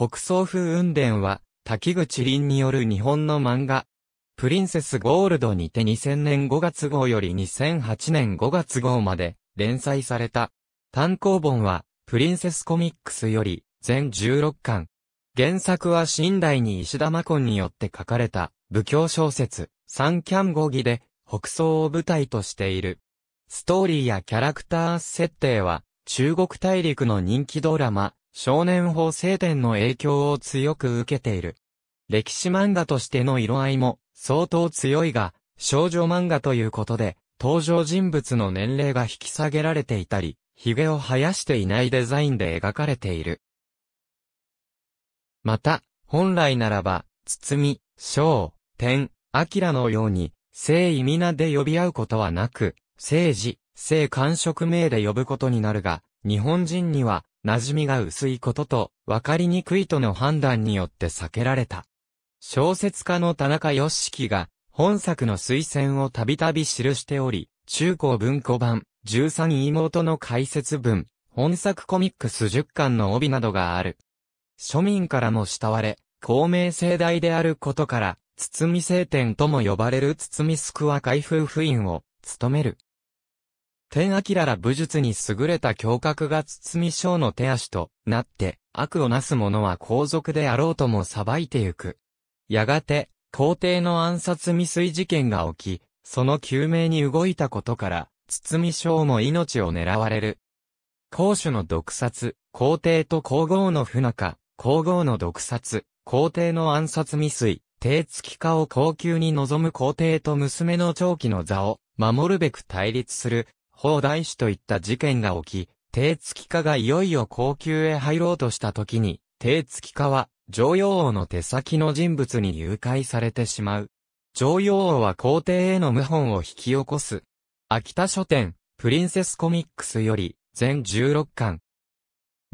北総風雲伝は、滝口林による日本の漫画。プリンセスゴールドにて2000年5月号より2008年5月号まで連載された。単行本は、プリンセスコミックスより、全16巻。原作は新代に石田婚によって書かれた、武教小説、三キャン語義で、北総を舞台としている。ストーリーやキャラクター設定は、中国大陸の人気ドラマ、少年法制典の影響を強く受けている。歴史漫画としての色合いも相当強いが、少女漫画ということで、登場人物の年齢が引き下げられていたり、髭を生やしていないデザインで描かれている。また、本来ならば、包、章、天、明のように、聖意皆で呼び合うことはなく、聖児、聖官職名で呼ぶことになるが、日本人には、馴染みが薄いことと、わかりにくいとの判断によって避けられた。小説家の田中義樹が、本作の推薦をたびたび記しており、中高文庫版、13妹の解説文、本作コミックス10巻の帯などがある。庶民からも慕われ、公明正大であることから、堤聖典とも呼ばれる堤スクワ開夫婦院を、務める。天明ら武術に優れた胸郭がみ章の手足となって、悪をなす者は皇族であろうとも裁いてゆく。やがて、皇帝の暗殺未遂事件が起き、その救命に動いたことから、み章も命を狙われる。公主の毒殺、皇帝と皇后の不仲、皇后の毒殺、皇帝の暗殺未遂、帝付き化を高級に望む皇帝と娘の長期の座を守るべく対立する砲大師といった事件が起き、帝月化がいよいよ高級へ入ろうとした時に、帝月化は、常陽王の手先の人物に誘拐されてしまう。常陽王は皇帝への謀反を引き起こす。秋田書店、プリンセスコミックスより、全16巻。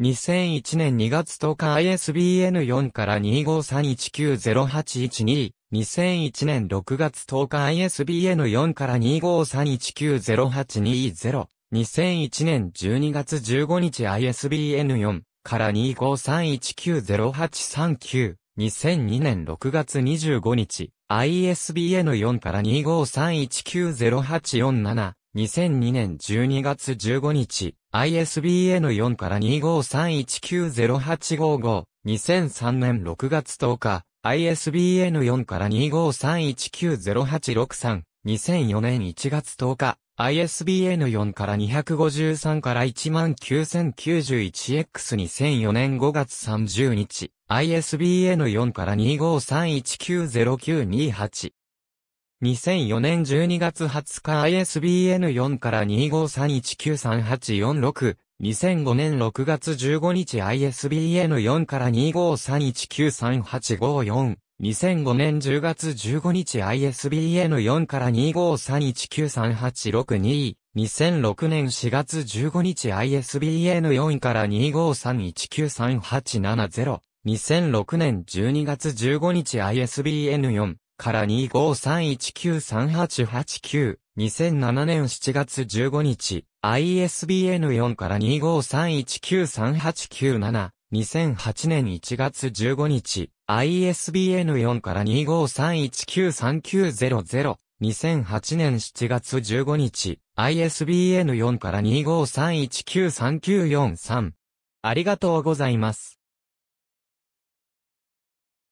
2001年2月10日 ISBN4 から253190812 2001年6月10日 ISBN4 から253190820。2001年12月15日 ISBN4 から253190839。2002年6月25日 ISBN4 から253190847。2002年12月15日 ISBN4 から253190855。2003年6月10日 ISBN4 から2531908632 2004年1月10日、ISBN4 から253から 19091X2004 年5月30日、ISBN4 から2531909228 2004年12月20日 ISBN4 から253193846 2005年6月15日 ISBN4 から253193854。2005年10月15日 ISBN4 から253193862。2006年4月15日 ISBN4 から253193870。2006年12月15日 ISBN4 から253193889。2007年7月15日、ISBN4 から2 5 3 1 9 3 8 9 7 2008年1月15日、ISBN4 から2 5 3 1 9 3 9 0 0 2008年7月15日、ISBN4 から2 5 3 1 9 3 9 4 3ありがとうございます。